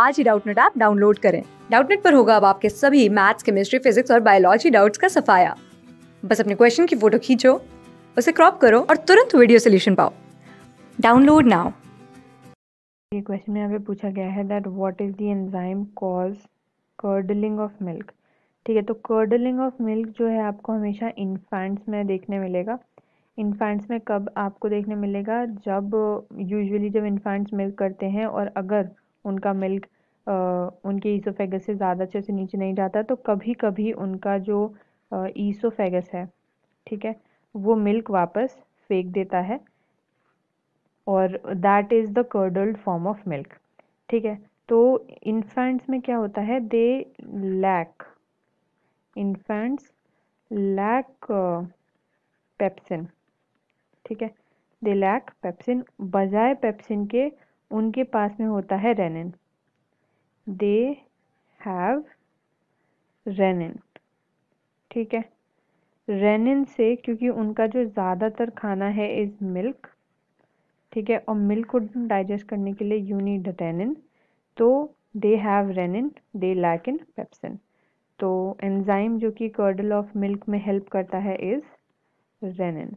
आज ही Doubtnut app download करें डाउटनेट पर होगा अब आपके सभी मैथ्स केमिस्ट्री फिजिक्स और बायोलॉजी डाउट्स का सफाया बस अपने क्वेश्चन की फोटो खींचो उसे क्रॉप करो और तुरंत वीडियो सोल्यूशन पाओ डाउनलोड नाउ ये क्वेश्चन में यहाँ पे पूछा गया है that what is the enzyme cause curdling of milk ठीक है तो कर्डलिंग ऑफ मिल्क जो है आपको हमेशा इन्फेंट्स में देखने मिलेगा इन्फेंट्स में कब आपको देखने मिलेगा जब यूजुअली जब इन्फेंट्स मिल्क करते हैं और अगर उनका मिल्क उनके ईसोफेगस से ज़्यादा अच्छे से नीचे नहीं जाता तो कभी कभी उनका जो ईसोफेगस है ठीक है वो मिल्क वापस फेंक देता है और that is the curdled form of milk ठीक है तो इन्फेंट्स में क्या होता है they lack infants lack pepsin ठीक है दे लैक पेप्सिन बजाय पेप्सिन के उनके पास में होता है रेनिन दे हैव रेनिन ठीक है रेनिन से क्योंकि उनका जो ज़्यादातर खाना है इज़ मिल्क ठीक है और मिल्क को डाइजेस्ट करने के लिए यू नीड रेनिन तो they have rennin they lack in pepsin तो एंजाइम जो कि कर्डल ऑफ मिल्क में हेल्प करता है इज़ रेनिन